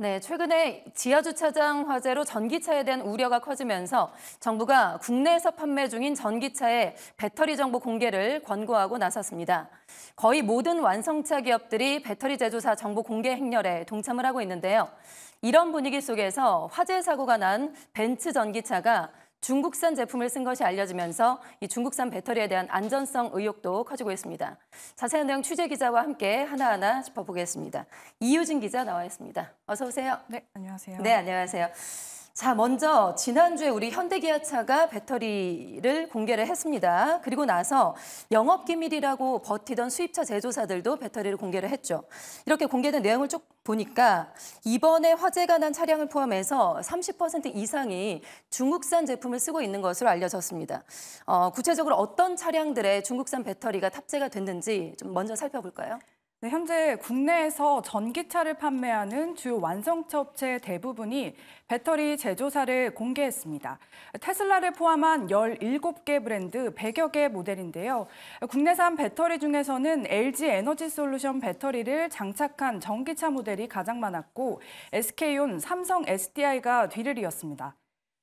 네, 최근에 지하주차장 화재로 전기차에 대한 우려가 커지면서 정부가 국내에서 판매 중인 전기차의 배터리 정보 공개를 권고하고 나섰습니다. 거의 모든 완성차 기업들이 배터리 제조사 정보 공개 행렬에 동참을 하고 있는데요. 이런 분위기 속에서 화재 사고가 난 벤츠 전기차가 중국산 제품을 쓴 것이 알려지면서 이 중국산 배터리에 대한 안전성 의혹도 커지고 있습니다. 자세한 내용 취재 기자와 함께 하나하나 짚어보겠습니다. 이효진 기자 나와 있습니다. 어서 오세요. 네, 안녕하세요. 네, 안녕하세요. 자, 먼저 지난주에 우리 현대기아차가 배터리를 공개를 했습니다. 그리고 나서 영업기밀이라고 버티던 수입차 제조사들도 배터리를 공개를 했죠. 이렇게 공개된 내용을 쭉 보니까 이번에 화재가 난 차량을 포함해서 30% 이상이 중국산 제품을 쓰고 있는 것으로 알려졌습니다. 어, 구체적으로 어떤 차량들의 중국산 배터리가 탑재가 됐는지 좀 먼저 살펴볼까요? 네, 현재 국내에서 전기차를 판매하는 주 완성차 업체 대부분이 배터리 제조사를 공개했습니다. 테슬라를 포함한 17개 브랜드 100여 개 모델인데요. 국내산 배터리 중에서는 LG 에너지 솔루션 배터리를 장착한 전기차 모델이 가장 많았고 SK온, 삼성 SDI가 뒤를 이었습니다.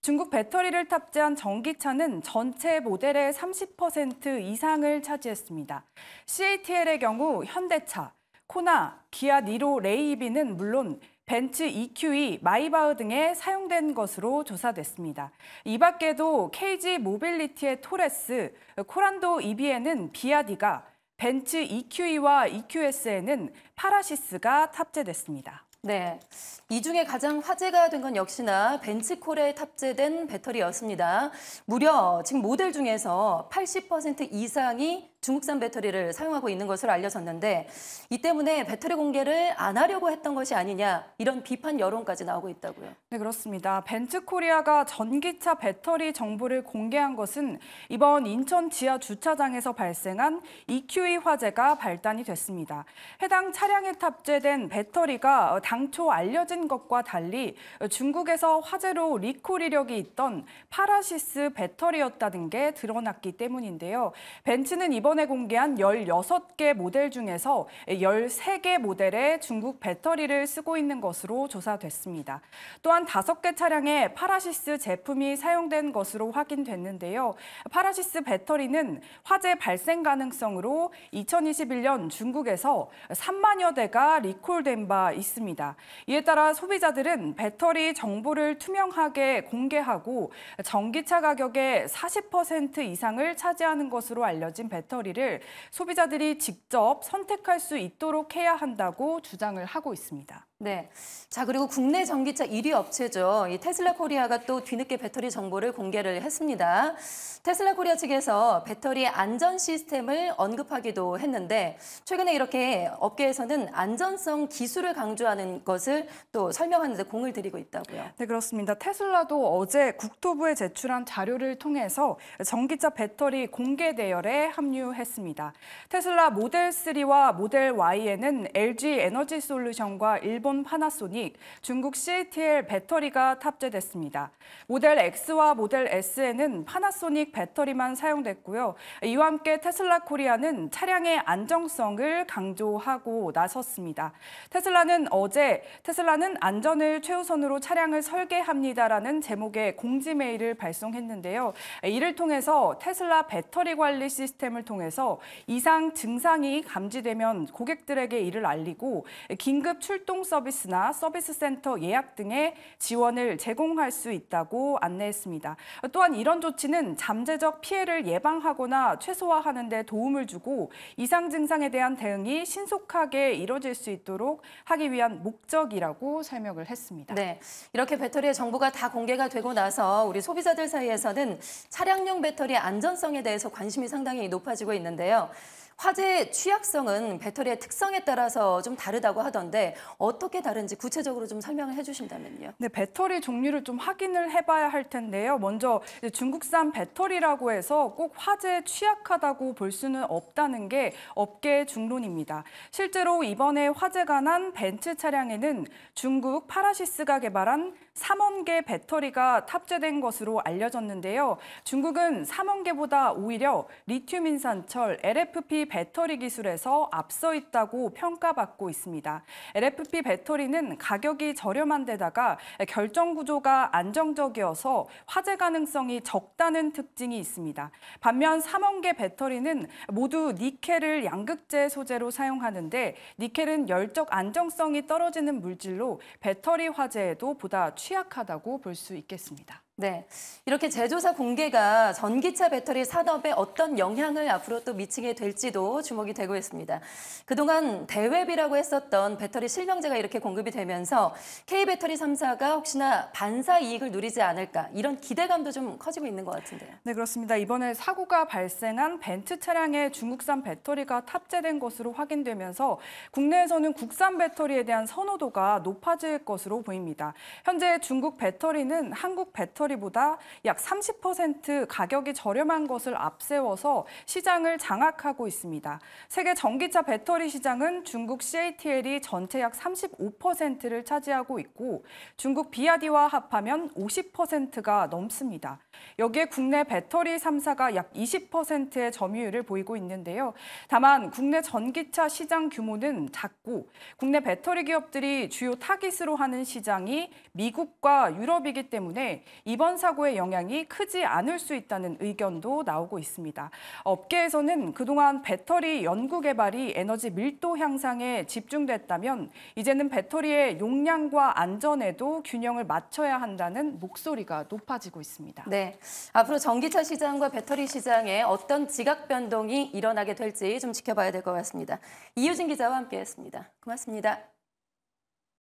중국 배터리를 탑재한 전기차는 전체 모델의 30% 이상을 차지했습니다. CATL의 경우 현대차, 코나, 기아 니로 레이비는 물론 벤츠 EQE, e, 마이바흐 등에 사용된 것으로 조사됐습니다. 이 밖에도 KG 모빌리티의 토레스, 코란도 EV에는 비아디가, 벤츠 EQE와 EQS에는 파라시스가 탑재됐습니다. 네. 이 중에 가장 화제가 된 건 역시나 벤츠콜에 탑재된 배터리였습니다. 무려 지금 모델 중에서 80% 이상이 중국산 배터리를 사용하고 있는 것으로 알려졌는데 이 때문에 배터리 공개를 안 하려고 했던 것이 아니냐 이런 비판 여론까지 나오고 있다고요. 네 그렇습니다. 벤츠코리아가 전기차 배터리 정보를 공개한 것은 이번 인천 지하 주차장에서 발생한 EQE e 화재가 발단이 됐습니다. 해당 차량에 탑재된 배터리가 당초 알려진 것과 달리 중국에서 화재로 리콜 이력이 있던 파라시스 배터리였다는 게 드러났기 때문인데요. 벤츠는 이번 이번에 공개한 16개 모델 중에서 13개 모델에 중국 배터리를 쓰고 있는 것으로 조사됐습니다. 또한 5개 차량에 파라시스 제품이 사용된 것으로 확인됐는데요. 파라시스 배터리는 화재 발생 가능성으로 2021년 중국에서 3만여 대가 리콜된 바 있습니다. 이에 따라 소비자들은 배터리 정보를 투명하게 공개하고 전기차 가격의 40% 이상을 차지하는 것으로 알려진 배터리 사리를 소비자들이 직접 선택할 수 있도록 해야 한다고 주장을 하고 있습니다. 네. 자, 그리고 국내 전기차 1위 업체죠. 이 테슬라 코리아가 또 뒤늦게 배터리 정보를 공개를 했습니다. 테슬라 코리아 측에서 배터리 안전 시스템을 언급하기도 했는데 최근에 이렇게 업계에서는 안전성 기술을 강조하는 것을 또 설명하는 데 공을 들이고 있다고요. 네, 그렇습니다. 테슬라도 어제 국토부에 제출한 자료를 통해서 전기차 배터리 공개 대열에 합류했습니다. 테슬라 모델 3와 모델 Y에는 LG 에너지 솔루션과 일본 일본 파나소닉, 중국 CATL 배터리가 탑재됐습니다. 모델 X와 모델 S에는 파나소닉 배터리만 사용됐고요. 이와 함께 테슬라 코리아는 차량의 안정성을 강조하고 나섰습니다. 테슬라는 어제 테슬라는 안전을 최우선으로 차량을 설계합니다라는 제목의 공지 메일을 발송했는데요. 이를 통해서 테슬라 배터리 관리 시스템을 통해서 이상 증상이 감지되면 고객들에게 이를 알리고 긴급 출동 서 서비스나 서비스 센터 예약 등의 지원을 제공할 수 있다고 안내했습니다. 또한 이런 조치는 잠재적 피해를 예방하거나 최소화하는 데 도움을 주고 이상 증상에 대한 대응이 신속하게 이뤄질 수 있도록 하기 위한 목적이라고 설명을 했습니다. 네, 이렇게 배터리의 정보가 다 공개가 되고 나서 우리 소비자들 사이에서는 차량용 배터리 의 안전성에 대해서 관심이 상당히 높아지고 있는데요. 화재의 취약성은 배터리의 특성에 따라서 좀 다르다고 하던데 어떻게 다른지 구체적으로 좀 설명을 해주신다면요. 네, 배터리 종류를 좀 확인을 해봐야 할 텐데요. 먼저 중국산 배터리라고 해서 꼭 화재에 취약하다고 볼 수는 없다는 게 업계 중론입니다. 실제로 이번에 화재가 난 벤츠 차량에는 중국 파라시스가 개발한 3원 개 배터리가 탑재된 것으로 알려졌는데요. 중국은 3원 개보다 오히려 리튬 인산철 LFP 배터리 기술에서 앞서 있다고 평가받고 있습니다. LFP 배터리는 가격이 저렴한 데다가 결정 구조가 안정적이어서 화재 가능성이 적다는 특징이 있습니다. 반면 삼원계 배터리는 모두 니켈을 양극재 소재로 사용하는데 니켈은 열적 안정성이 떨어지는 물질로 배터리 화재에도 보다 취약하다고 볼 수 있겠습니다. 네, 이렇게 제조사 공개가 전기차 배터리 산업에 어떤 영향을 앞으로 또 미치게 될지도 주목이 되고 있습니다. 그동안 대웹비라고 했었던 배터리 실명제가 이렇게 공급이 되면서 K배터리 3사가 혹시나 반사 이익을 누리지 않을까 이런 기대감도 좀 커지고 있는 것 같은데요. 네, 그렇습니다. 이번에 사고가 발생한 벤츠 차량에 중국산 배터리가 탑재된 것으로 확인되면서 국내에서는 국산 배터리에 대한 선호도가 높아질 것으로 보입니다. 현재 중국 배터리는 한국 배터리 배터리보다 약 30% 가격이 저렴한 것을 앞세워서 시장을 장악하고 있습니다. 세계 전기차 배터리 시장은 중국 CATL이 전체 약 35%를 차지하고 있고 중국 BYD와 합하면 50%가 넘습니다. 여기에 국내 배터리 3사가 약 20%의 점유율을 보이고 있는데요. 다만 국내 전기차 시장 규모는 작고 국내 배터리 기업들이 주요 타깃으로 하는 시장이 미국과 유럽이기 때문에 이 이번 사고의 영향이 크지 않을 수 있다는 의견도 나오고 있습니다. 업계에서는 그동안 배터리 연구 개발이 에너지 밀도 향상에 집중됐다면 이제는 배터리의 용량과 안전에도 균형을 맞춰야 한다는 목소리가 높아지고 있습니다. 네, 앞으로 전기차 시장과 배터리 시장에 어떤 지각 변동이 일어나게 될지 좀 지켜봐야 될 것 같습니다. 이유진 기자와 함께했습니다. 고맙습니다.